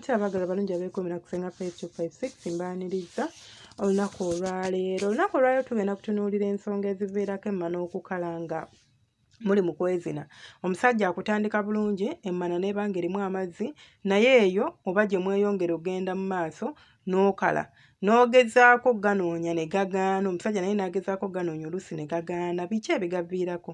mutya abaagala balungi abeekuumira ku ffenga 5256 mbaaniriza olunaku olwaleero olunaku olwaleero tugenda kutunuulira ensonga eziviirako emmana okukala nga muli mu kwezina omusajja akutandika bulungi emmana neebanga erimu amazzi naye eyo oba gye mweyongera ogenda mu maaso n'okala n'ogezaako ganoonya ne gagaana omusajja naye n'agezaako ganoonya oluusi ne gagaana biki ebigaviirako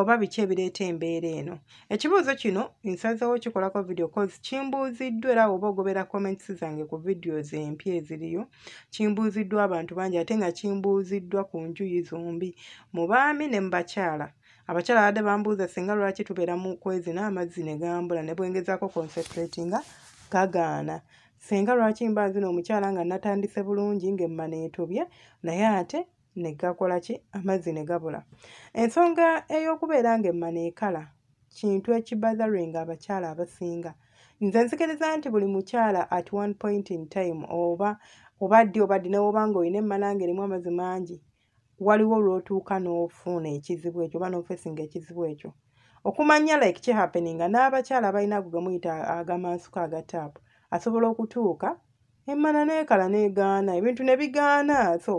oba biki ebireeta embeera eno ekibuuzo kino nsazeewo kikolako vidiyo kozi kimbuuziddwa era oba ogobera komments zange ku vidiyos empya eziriyo kimbuuziddwa abantu bangi ate nga kimbuuziddwa ku njuyi zombi mu baami ne mu bakyala abakyala badde bambuuza singa lwaki tubeeramu kwezi n'amazzi ne gambula ne bwengezaako concentratinga gagaana senga lwaki mba zino omukyala nga natandise bulungi ngaemma neetobye naye ate negakola ki amazzi ne gabula ensonga ey'okubeera nga emma neekala kintu ekibazalwe nga abakyala abasinga nze nzikiriza nti buli mukyala at one point in time oba obaddi obaddi newooba nga olina emmalanga erimu amazzi mangi waliwo olwotuuka n'ofuna ekizibu ekyo oba n'ofesinga ekizibu ekyo okumanya like kihappeninga n'abakyala abalina gugemuyita agamansuko agataapu asobola okutuuka emmana neekala neegaana ebintu ne bigaana so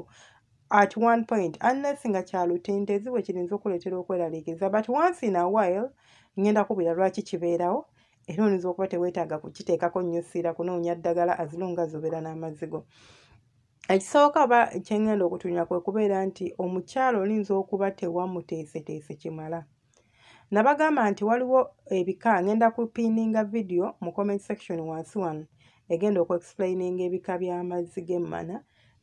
at one point anasi nga kyalutente eziwe kiriinza okuleetera okweraliikiriza but once in a while ngenda kubira lwaki kibeerawo era oniza okuba teweetaaga kukiteekako nnyo siira kunoonya ddagala azilunga zobeera n'amazigo ekisooka oba kyengenda okutunywa kwe kubeera nti omukyalo olinza okuba tewamuteeseteese kimala nabagamba nti waliwo ebika ngenda kupiininga vidiyo mu comment section wansi wano egenda okuexplaininga ebika by'amazzi g'emmana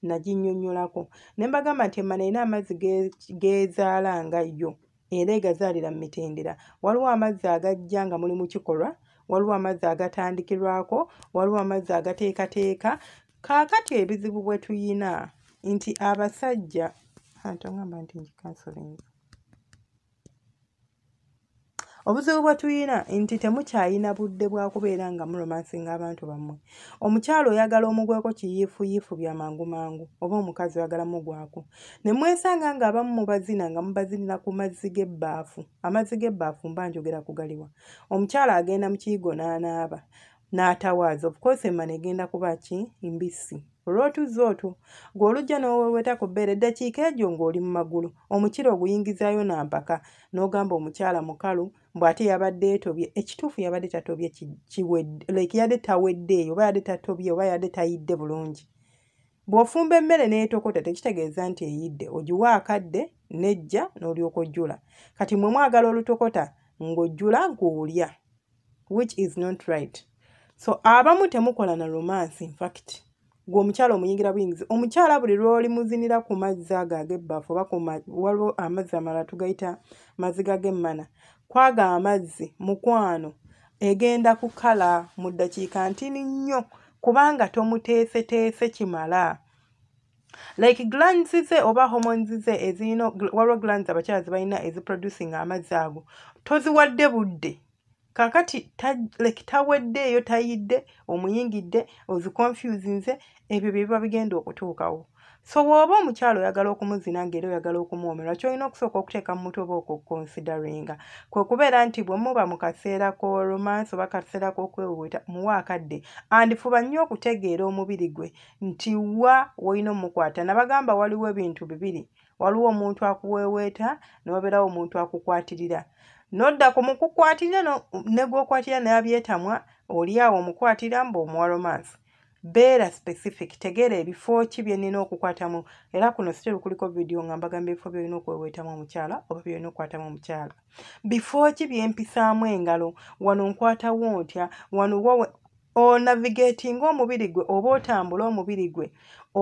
naginnyonnyolako ne mbagamba nti emmana erina amazzi geezaalanga yo era egazaalira mu mitendera waliwo amazzi agajja nga muli mu kikolwa waliwo amazzi agatandikirwako waliwo amazzi agateekateeka kaakati ebizibu bwe tuyina nti abasajja atongamba nti nji cansolinga obuzibu bwe tuyina nti temukyayina budde bwakubeera nga mulomansinga abantu bammwe omukyalo oyagala omugweko kiyiifuyiifu byamangumangu oba omukazi oyagala mugwako ne mwesanga nga abamu mubazina nga mubazinira ku mazzi gebbaafu amazzi gebbaafu mba njogera kugaliwa omukyalo agenda mu kiyigo n'anaaba n'atawaaza obukoosi emma negenda kuba ki mbisi olw'otuzza otwo ng'olujja n'oweweta ku bbeere eddakiika egyo ng'oli mu magulu omukira oguyingizaayo nampaka n'ogamba omukyala mukalu bw'ate yabadde etobye ekituufu yabadde tatobye like yadde taweddeeyo oba yadde tatobye oba yadde tayidde bulungi bw'ofumba emmere n'etokota tekitegeeza nti eyidde ogiwa akadde n'ejja n'olyoka ojjula kati mwe mwagala olutokota ng'ojjula ng'olya which is not right so abamu temukola na romance infact gwe omukyala omuyingira buyingizi omukyala buli lwoli muzinira ku mazzi ago ag'ebbaafu oba waliwo amazzi amalala tugayita maziga g'emmana kwaga amazzi mukwano egenda kukala mu ddakiika ntini nnyo kubanga tomuteeseteese kimala like glands ze oba homons ze ezirina waliwo glands abakyala zibalina eziproducing amazzi ago toziwadde budde kaakati like, taweddeeyo tayidde omuyingidde ozikonfusinze ebyo byebiba bigenda okutuukawo so woba omukyalo oyagala okumuzina ngaera oyagala okumwomerwa kyolina okusooka okuteeka mu mutwe oba okukonsidaringa kwe kubeera nti bwe muba mu kaseera k'olomansi oba kaseera k'okwewuweta muwe akadde andifuba nnyo okutegeera omubiri gwe nti wa wolina omukwata nabagamba waliwo ebintu bibiri waliwo omuntu akuweeweeta newabeerawo omuntu akukwatirira n'odda ku mukukwatira ne gw'okwatira n'abyetamwa oli awo omukwatira mba omuwalomansi beera specific tegeera ebifo ki byenina okukwatamu era kuno siteru kuliko vidiyo nga mbagamba ebifo byolina okwewetamu omukyala oba byolina okukwatamu omukyala bifo ki byempisaamu engalo wano nkwatawo ntya wano wawe onavigeetinga omubiri gwe oba otambula omubiri gwe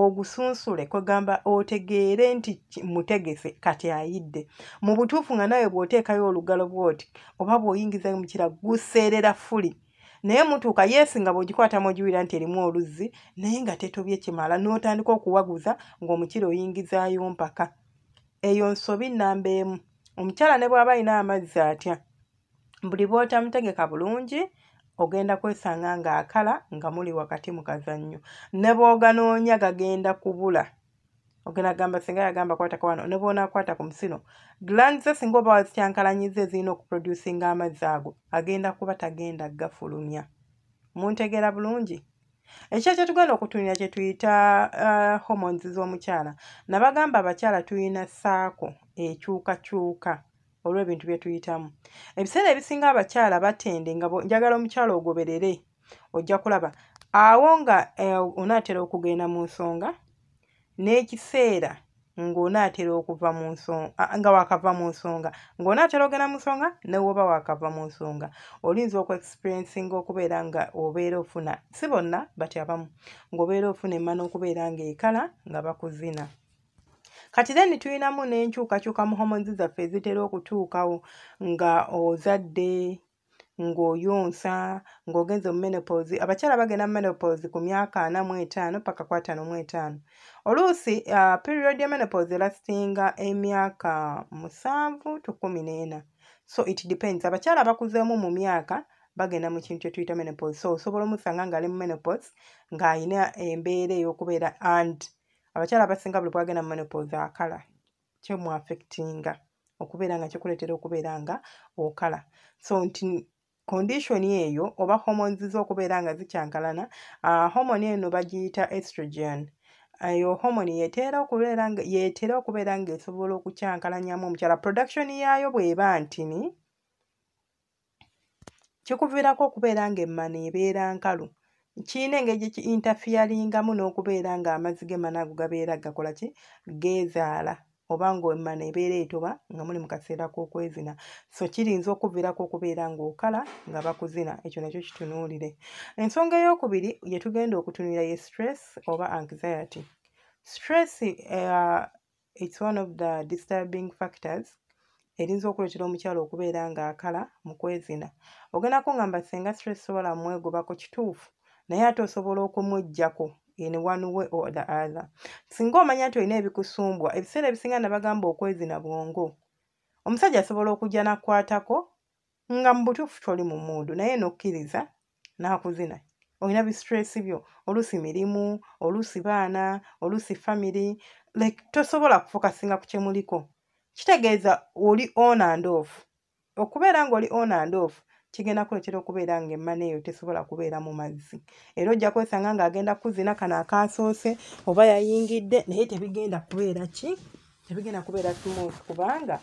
ogusunsule kwegamba otegeere nti mutegese kati ayidde mu butuufu nga naye bw'oteekayo olugalo bwoti oba bw'oyingizayo mukira guseerera fuli naye mutuuka yeesinga bw'ogikwatamu ogiwira nti erimu oluzzi naye nga tetobye kimala n'otandika okuwaguza ng'omukira oyingizaayo mpaka eyo nsobi nnamba emu omukyala ne bw'aba ayina amazzi atya buli bw'otamutegeka bulungi ogenda kwesanga ng'akala nga muli wakati mu kazannyo ne bw'oganoonya gagenda kubula ogenda kugamba singa yagamba kwatako wano ne bw'onaakwata ku musino glanze singa oba wazityankalanyiza ezirina okuproducinga amazzi ago agenda kuba tagenda gafulumya muntegeera bulungi ekyo kye tugenda okutunira kye tuyita uh, homons z'omukyala nabagamba abakyala tulina saako ekyukakyuka olw'ebintu bye tuyitamu ebiseera ebisinga abakyala batende nga njagala omukyala ogoberere ojja kulaba awo nga eh, onaatera okugenda mu nsonga n'ekiseera ng'onaatera okuva mu nsonga ah, nga waakava mu nsonga ng'onaatera ogenda mu nsonga newooba waakava mu nsonga olinza okuexperiensinga okubeera nga obeera ofuna si bonna batyabamu ng'obeera ofuna emmana okubeera ng'ekala nga bakuzina kati then tulinamu n'enkyukakyuka mu homonzi zaffe ezitera okutuukawo nga ozadde ng'oyonsa ng'ogenza omu menopause abakyala bagenda mu menopause ku myaka ana mu etaano paka ku ataano mu etaano oluusi uh, period ya menopause erasinga emyaka musanvu tukumi n'ena so it depends abakyala bakuzeemu mu myaka bagenda mu kintu kyetuyita menopause so osobola omusanga ng'ali mu menopause ng'ayina embeera ey'okubeera and abakyala abasinga buli bwagenda mumenopoza akala kyemuafectinga okubeera nga kikuleetera okubeera nga okala so nti kondishoni eyo oba homons zokubeera nga zikyankalana uh, ah, homoni eno bagiyita estrogen eyo homoni yeetera okubeera nga esobola okukyankalanyamu omukyala production yaayo bweba ntini kikuviirako okubeera nga emmano ebeera nkalu kiyina engeri ki interfearingamu n'okubeera ng'amazzi g'emanaago gabeera gakola ki geezaala oba ng'emmana ebeera etoba nga muli mu kaseera k'okwezina so kiriinza okuviraku okubeera ng'okala nga bakuzina ekyo nakyo kitunuulire ensonga ey'okubiri gye tugenda okutunuulira ye stress oba anxiety stress eh, its one of the disturbing factors erinza okuleetera omukyalo okubeera ng'akala mu kwezina ogendako ngamba senga stress tobala mwegobako kituufu naye ate osobola okumuggyako ene one way or the other singa omanya nti olina ebikusumbwa ebiseera ebisinga nabagamba okwezi na bwongo omusajja asobola okujja nakkwatako nga mu butuufu toli mu muudu naye nokkiriza n'akuzina olina bisitressi byo oluusi mirimu oluusi baana oluusi famiry like tosobola kufokasinga ku kyemuliko kitegeeza oli onandoff okubeera ngaoli onandoff kigenda kuleetera okubeera nga emmana eyo tesobola kubeera mu mazzi era ojja kwesanga ngaagenda kuzina kano akasoose oba yayingidde naye tebigenda kubeera ki tebigenda kubeera smooth kubanga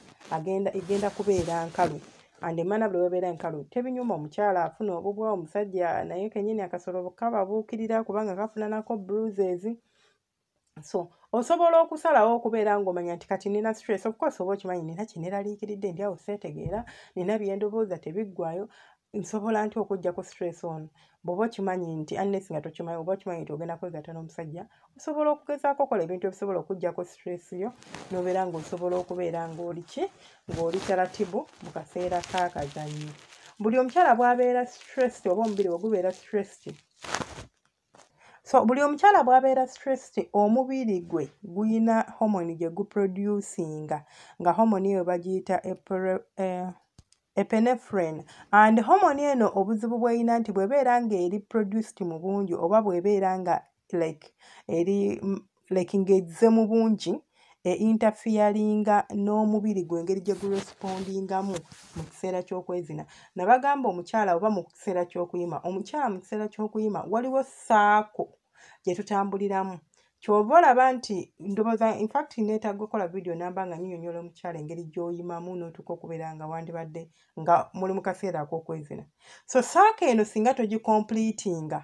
egenda kubeera nkalu andemana buli webeera enkalu tebinyuma omukyala afuna obubwa omusajja naye kenyini akasolo kababuukirira kubanga kafuna nako bruses so osobola okusalawo okubeera ngaomanya nti kati nina stress ofcourse oba okimanyi nina kyeneraliikiridde ndiawo seetegeera nina byendoboza tebiggwayo nsobola nti okujja ku stress on bweoba okimanyi nti anes nga tokimanyi oba okimanyi nti ogenda kwegatta n'omusajja osobola okugezaako okola ebintu ebisobola okujja ku stress yo nobeera ngaosobola okubeera ngaoli ki ngaoli taratibu mu kaseera kaakazanyi buli omukyala bwabeera stressed oba omubiri wegubeera stressed so buli omukyala bw'abeera stressed omubiri gwe guyina homoni gye guproducinga nga homoni eyo bagiyita epenefren eh, and homoni eno obuzibu bweyina nti bwebeera nga eri produced mu bungi oba bwebeera nga like eri like ngaezze mu bungi e interfiyalinga n'omubiri gwe engeri gye gurespondingamu mu kiseera ky'okwezina nabagamba omukyala oba mu kiseera ky'okuyima omukyala mu kiseera ky'okuyima waliwo saako gye tutambuliramu kyova olaba nti ndoboza infact neetaga okola vidiyo namba nga nyinyonyola omukyala engeri gy'oyimamu n'otuka okubeera nga wandibadde nga muli mu kaseera ak'okwezina so saaka eno singa togikompliitinga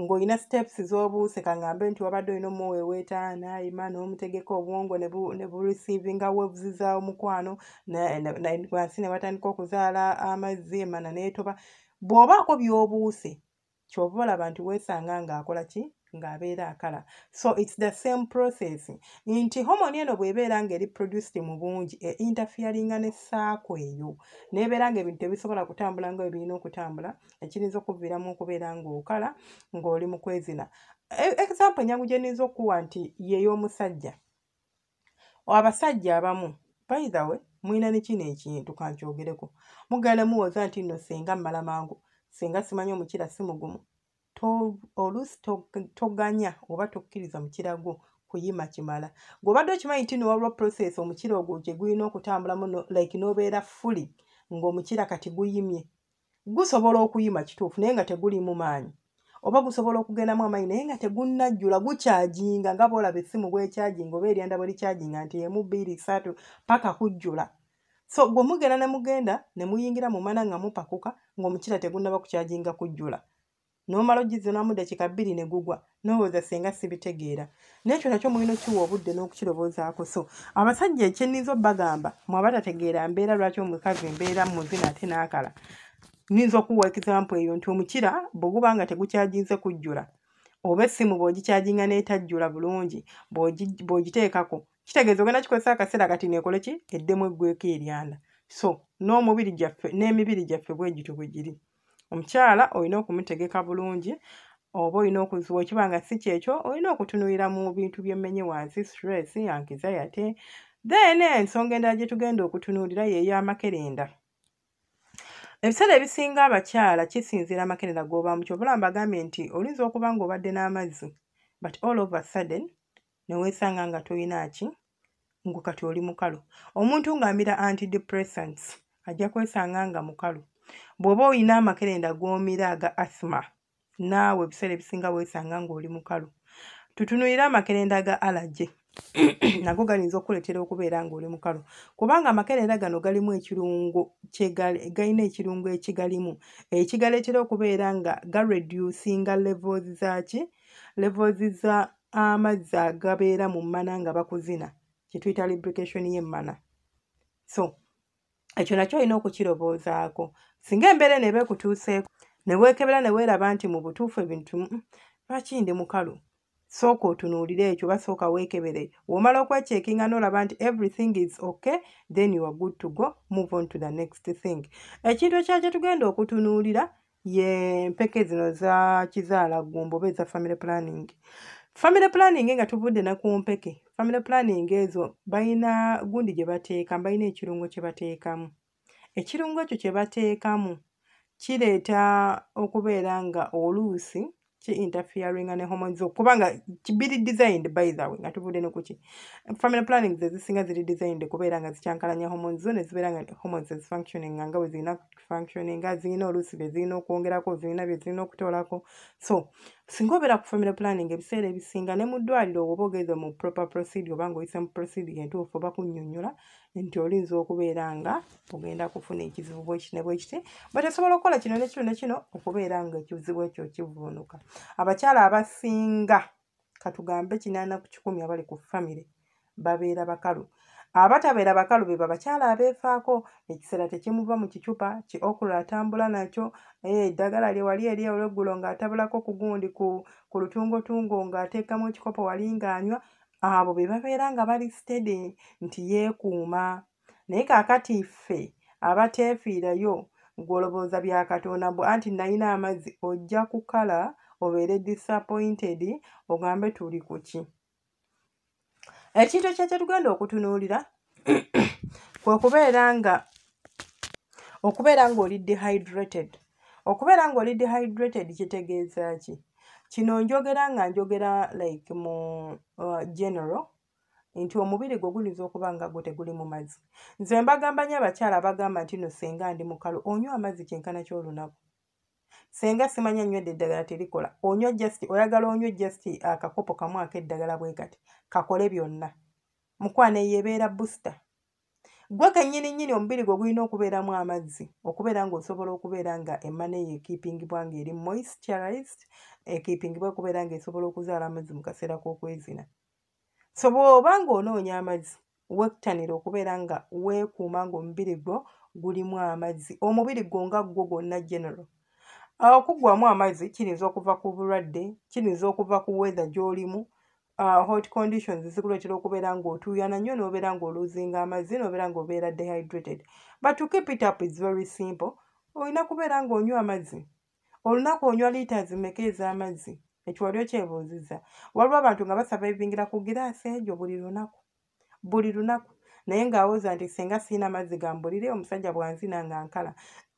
ng'olina steps z'obuuse kaŋŋambe nti wabadde olina omuweweetaana ayima n'omutegeka obwongo ne bureceivinga webs za omukwano wansi ne batandika okuzaala amazzi emana neetoba bw'obaako by'obuuse kyova olaba nti weesanga ng'akola ki ng'abeera akala so its the same process nti homoni eno bw'ebeera ngaeri produced mu bungi e interfiaringa ne saako eyo n'ebeera nga ebintu ebisobola kutambula nga ebirina okutambula ekiyinza okuviiramu okubeera ng'okala ng'oli mu kwezina e, example enyangu gye niyinza okukuwa nti yeey'omusajja abasajja abamu baithawe mwina ne kino ekintu kankyogereko mugende muwooza nti nno singa mmala mangu singa simanyi omukira si mugumu oluusi toganya oba tokkiriza mukirago kuyima kimala gobadde okimanyi ti nowalwa process omukira ogwo gye gulina okutambulamu like nobeera fuli ngaomukira kati guyimye gusobola okuyima kituufu naye nga tegulimu maanyi oba gusobola okugendamu amaanyi naye nga tegunajjula gukyajinga nga bolaba essimu gwekyajinga oba eryandabwe likyajinga nti emu bbiri satu paka kujjula so gwe mugenda ne mugenda ne muyingira mumana nga mupakuka ngaomukira tegunaba kukyajinga kujjula n'omala ogizunamu dakiika bbiri ne gugwa nowooza singa sibitegeera nekyo nakyo mulina okukiwa obudde n'okukirobozaako so abasajja ekyeniza obbagamba mwaba tategeera mbeera lwaki omukazi mbeera muzina ate n'akala nyinza okuwa ekisampu eyo nti omukira bweguba nga tegukyajinze kujjula oba essimu bw'ogikyajinga n'etajjula bulungi bw'ogiteekako kitegeeza ogenda kikozesa akaseera kati neekole ki eddemu eggweeko eryanda so n'omubiri gyaffe n'emibiri gyaffe bwegitu bwe giri Omukyala olina okumutegeka bulungi oba olina okuzuwa ekiba nga si kyekyo olina okutunuulira mu bintu byemmenye wansi stress anxiety then ensonga endala gye tugenda okutunuulira yeey'amakerenda ebiseera ebisinga abakyala kisinziira amakerenda g'oba mu kyobulamu bagambye nti olinza okuba ngaobadde n'amazzi but all of a sudden neweesanga nga tolina ki ngu kati oli mukalo omuntu ng'amira anti depressants ajja kwesanga nga mukalo bw'oba olina amakerenda g'omira aga athma naawe ebiseera ebisinga weesanga ng'oli mukalu tutunulire amakerenda ga alaje nago galinza okukuleetera okubeera ng'oli mukalo kubanga amakerenda gano galimu ekirungo galina ekirungo ekigalimu ekigaleetera okubeera nga gareducinga levels zaki levels za amazzi agabeera mu mana nga bakuzina kituyita lubrication y'emmana so ekyo nakyo olina okukirobozaako singa embeera eno ebaekutuuseeko neweekebera neweeraba nti mu butuufu ebintu lwaki ndi mukalu sooka otunuulire ekyo basooka weekebere womala okwekyekinga noolaba nti everything is okay then you are good to go move on to the next thing ekintu ekyala kye tugenda okutunuulira ye mpeke zino za kizaala ggumba oba eza family planning family planning nga tuvudde naku mpeke famire planning ezo balina gundi gye bateekamu balina ekirungo kye bateekamu ekirungo ekyo kye bateekamu kireeta okubeera nga oluusi ki interfering ne hormones okubanga kibiri designed by the way ngatubude ne kuki family planning ze zisinga ziri designed kubera nga zichankalanya hormones zone zibera nga hormones is functioning nga ngawe zina functioning nga zina olusi be zina okwongera ko zina be zina okutolako so singa obera ku family planning ebiseera ebisinga ne mu ddwaliro oba ogeza mu proper procedure obanga oyise mu procedure entuufu oba kunnyonnyola nti olinza okubeera nga ogenda kufuna ekizibu bwekine bwekite bat osobola okukola kino nekino nekino okubeera nga ekizibu ekyo kivuunuka abakyala abasinga katugambe kinaana ku kikumi abali ku famire babeera bakalu abatabeera bakalu beba bakyala abeefaako ekiseera tekimuva mu kicupa ki okula atambula nakyo eh, eddagala lye wali eri olweggulo ng'atabulako ku gundi ku lutungotungo ng'ateekamu ekikopo wali ng'anywa abo be babeera nga bali stedi nti yeekuuma naye kaakati ffe abateefiirayo ggwolobooza bya katonda bw anti nalina amazzi ojja kukala obeere disappointed ogambe tuli ku ki ekintu ekya kyetugenda okutunuulira kwe kubeera nga okubeera ng'oli dehydrated okubeera ng'oli dehydrated kitegeeza ki kino njogera nga njogera like mu uh, general nti omubiri gwe guyinza okuba nga gwe tegulimu mazzi nze mbagamba nyo abakyala abagamba nti no senga ndi mukalo onywa amazzi kyenkana ky'olunaku senga simanya nywedde eddagala terikola onywa just oyagala onywa just uh, akakopo kamu ak'eddagala bwe kati kakole byonna mukwana eyo ebeera booster gwe kanyini nyini omubiri gwe gulina okubeeramu amazzi okubeera ngaosobola okubeera nga emaneyo ekipingibwa ngaeri moisturized ekipingibwa okubeera ngaesobola okuzaala amazzi mu kaseera k'okwezina so bwoba ngaonoonya amazzi wektanira okubeera nga weekuuma ngaomubiri gwo gulimu amazzi omubiri gwo nga gwo gwonna general okuggwamu amazzi kiyinza okuva ku bulwadde kiyinza okuva ku weather gy'olimu uh, hot conditions zikuletera okubeera ngaotuuyana nnyo nobeera ngaoluzinga amazzi nobeera ngaobeera dehydrated but to keep it up is very simple olina kubeera ngaonywa amazzi olunaku onywa liters meka ez'amazzi ekiwali okyebuuziza waliwo abantu nga basaba ebibingira ku giraasi egyo buli lunaku buli lunaku naye ngaawoza nti singa siina amazzi gambulire omusajja bwanzina nga nkala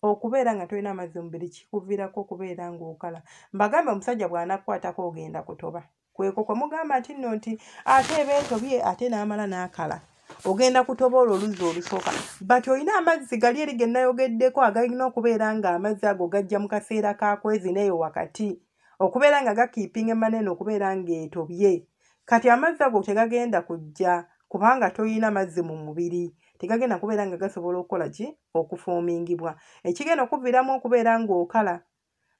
okubeera nga tolina amazzi mubiri kikuviirako okubeera ngaokala mbagambe omusajja bw'anakkwatako ogenda kutoba kweko kwemugamba nti nno nti ate ebentobye ate n'amala n'akala ogenda kutobola oluzzi olusooka bati olina amazzi gali eri gennayogeddeko agalina okubeera ng'amazzi ago gajja mu kaseera ka kwezinaeyo wakati okubeera nga gakiipinga manene okubeera ng'etobye kati amazzi ago tegagenda kujja kubanga tolina mazzi mu mubiri tegagenda kubeera nga gasobola okukola ki okufuumingibwa ekigenda okuviiramu okubeera ng'okala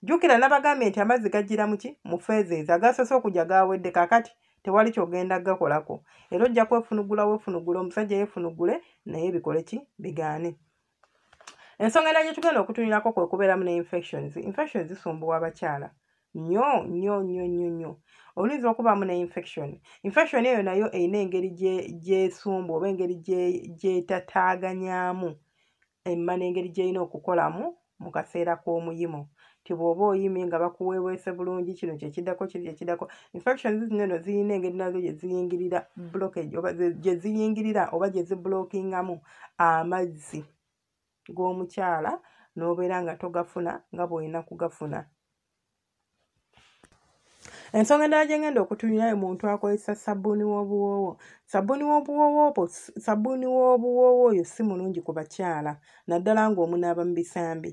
jjukira n'abagambye nti amazzi gajjira mu ki mu feezeeza gasoose okujja gaawedde kaakati tewali kyogenda gakolako era ojja kwefunugula weefunugula omusajja yeefunugule naye bikole ki bigaane ensonga era gyetugenda okutunulako kwe kubeeramu ne infections infections zisumbuwa abakyala nnyo nnyo nnyo nnyo nnyo oluyinza okubaamu ne infection infection eyo nayo erina engeri gyesumba oba engeri gyetataaganyaamu emma n'engeri gyerina okukolamu mu kaseera k'omuyimo ti bw'oba oyimi nga bakuweeweese bulungi kino kyekiddako kiri kyekiddako infections nno zirina engeri nazo gyeziyingirira blockage oba gyeziyingirira oba gyezibulookingamu amazzi g'omukyala n'obeera nga togafuna nga bw'olina kugafuna ensonga endala gye ngenda okutunyirayo muntu akozesa sabbuuni w'obuwoowo sabbuuni w'obuwoowo obwo sabbuuni w'obuwoowo oyo si mulungi ku bakyala naddala ng'omunaaba mu bisambi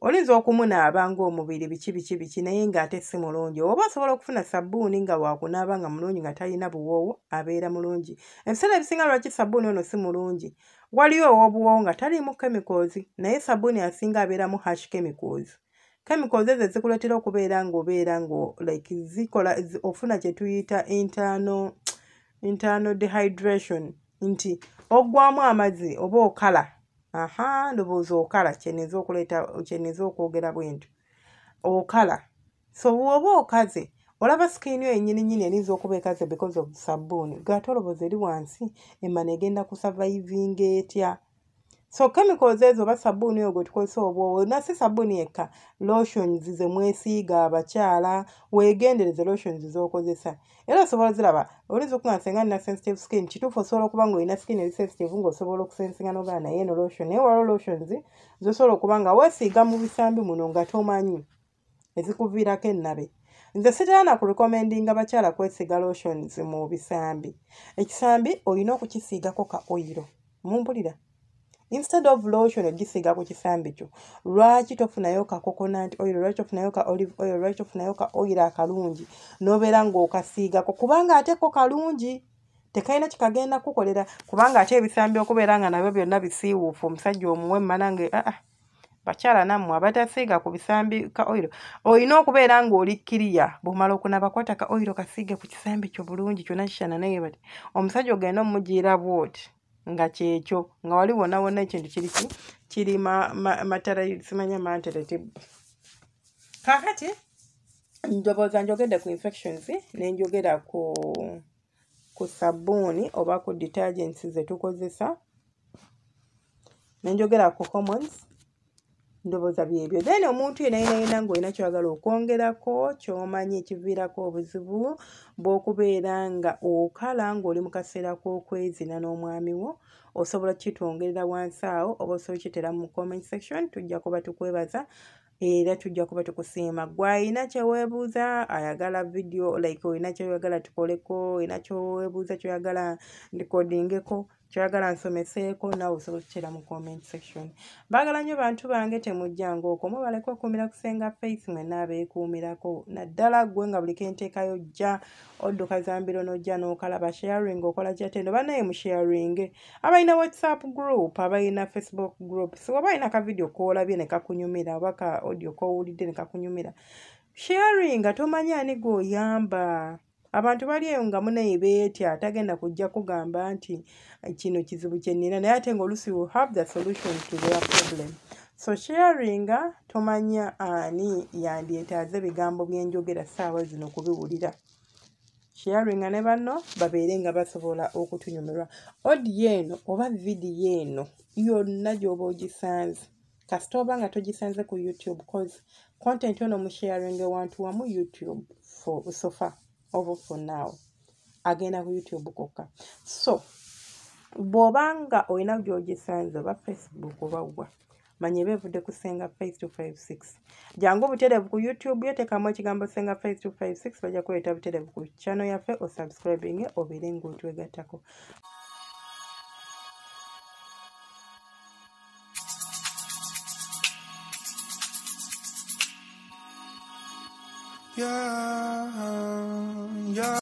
olinza okumunaaba ngaomubiri biki biki biki naye ngaate si mulungi oba osobola okufuna sabuuni nga wakunaaba nga mulungi nga talina buwoowo abeera mulungi ebiseera ebisinga lwaki sabuuni ono si mulungi waliyo ow'obuwoowo nga taliimu chemicals naye sabuuni asinga abeeramu hash chemicals chemicals ezo zikuletera okubeera ngaobeera nga like zikola ofuna kyetuyita internal, internal dehydration nti oggwamu amazzi oba okala aha ndowooza okala kyeneza okuleeta kyeneza okwogera bwentyo okala so woba okaze olaba skini yo enyini nyini eniza okuba ekaze because of sabuuni gaate olowooza eri wansi emane egenda kusurviving etya so chemicals ezo oba sabbuuni oyo gwe tukozesa obwowo na si sabbuuni yekka lotions ze mwesiiga abakyala weegendereze lotions z'okozesa era osobola ziraba oliza okuba nsenga nina sensitive skin kituufu osobola okuba nga olina skin eri sensitive ng'osobola okusensinganogaa naye eno lotion naye walo lotions zosobola okuba nga weesiiga mu bisambi muno nga tomanyi ezikuviirako ennabe nze sitaana ku recommendinga bakyala kwesiiga lotions mu bisambi ekisambi olina okukisiigako ka oyiro mumpulira instead of lotion ogisiga ku kisambi kyo lwaki tofunayo ka coconut oil lwaki tofunayo ka olive oil lwaki tofunayo ka oil akalungi n'obeera ng'okasiigako kubanga ateko kalungi tekalina kikagenda kukolera kubanga ate ebisambi okubeera nga nabyo byonna bisiiwuufu omusajja omuwe mmanange aa ah, ah, bakyala nammwe abatasiiga ku bisambi ka oiro olina okubeera ngaoli kiriya bwomala okunabakwata ka oiro kasiige ku kisambi kyo bulungi kyonna kisyananayebati omusajja ogenda omugiira bwoti nga kyekyo nga wali wonawona ekintu kiri ki kiri matara simanya maanterete kakati njoboza njogedde ku infections nenjogera ku ku sabuuni oba ku detergents zetukozesa nenjogera ku commons ndoboza byebyo then omuntu yena yena yena ngaolina kyoyagala okwongerako kyomanyi ekiviirako obuzibu bwokubeera nga okala ng'oli mu kaseera k'okwezina n'omwami wo osobola okkitwongerera wansi awo oba osobola okkitera mu comment section tujja kuba tukwebaza era tujja kuba tukusiima gweayina kyeweebuuza ayagala vidiyo like olina kyoyagala tukoleko olina kyeweebuuza kyoyagala ndikodingeko kyoyagala nsomeseeko nawe osobola okukyera mu comment section baagala nnyo bantu bange temujjanga okomwe baleke okuumira ku senga face mwena abeekuumirako naddala ggwe nga buli kenteekayo jja odduka zambiro n'ojja n'okalaba sharing okola kyatendo banaye mu sharing abalina whatsapp group abalina facebook group siwa balina kavidio koolabye ne kakunyumira oba ka audio koowulidde ne kakunyumira sharing tomanyi ani gweoyamba abantu bali eyo nga munaye beetya tagenda kujja kugamba nti kino kizibu kyenina naye ate ngaolusi have the solution to their problem so sharinga tomanya ani yandyetaaza ebigambo byenjogera saawa zino kubiwulira sharinga ne banno babeere nga basobola okutunyumirwa odiyo eno oba vidiyo eno yonna gyoba ogisanze kasita oba nga togisanze ku youtube cause content ono mu sharinga wantu wamu youtube for sofa over for now agenda ku youtube kokka so bw'obanga olina gyogisanze oba facebook oba wa manye beevudde ku senga 5256 jangu buterevu ku youtube yeteekamu ekigambo senga 5256 bajja kuleeta buterevu ku channel yaffe osubscribing obeere ngaotwegattako yeah, yeah.